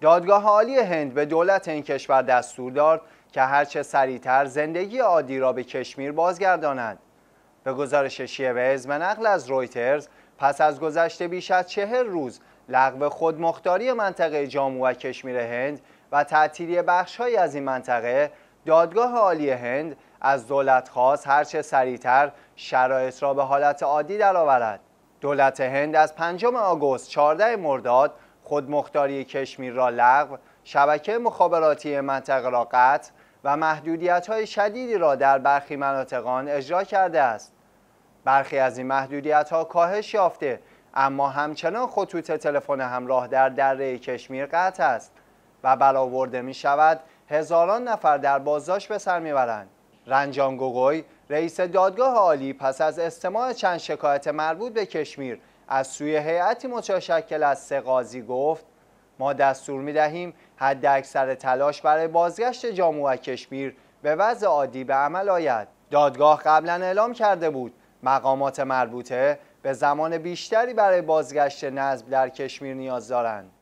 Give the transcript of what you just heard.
دادگاه عالی هند به دولت این کشور دستور داد که هرچه سریعتر زندگی عادی را به کشمیر بازگرداند. به گزارش شیوز و نقل از رویترز پس از گذشته بیش از چهر روز لغو خودمختاری منطقه جامو و کشمیر هند و تعطیلی بخشهایی از این منطقه دادگاه عالی هند از دولت خواست هرچه سریعتر شرایط را به حالت عادی درآورد. دولت هند از 5 آگوست 14 مرداد خودمختاری کشمیر را لغو شبکه مخابراتی منطقه را قطع و محدودیت های شدیدی را در برخی مناطقان اجرا کرده است برخی از این محدودیت ها کاهش یافته اما همچنان خطوط تلفن همراه در دره کشمیر قطع است و برآورده می شود هزاران نفر در بازداشت به سر میبرند رنجان گوگوی رئیس دادگاه عالی پس از استماع چند شکایت مربوط به کشمیر از سوی هیئتی متشکل از سه قاضی گفت ما دستور می دهیم حد اکثر تلاش برای بازگشت و کشمیر به وضع عادی به عمل آید دادگاه قبلا اعلام کرده بود مقامات مربوطه به زمان بیشتری برای بازگشت نصب در کشمیر نیاز دارند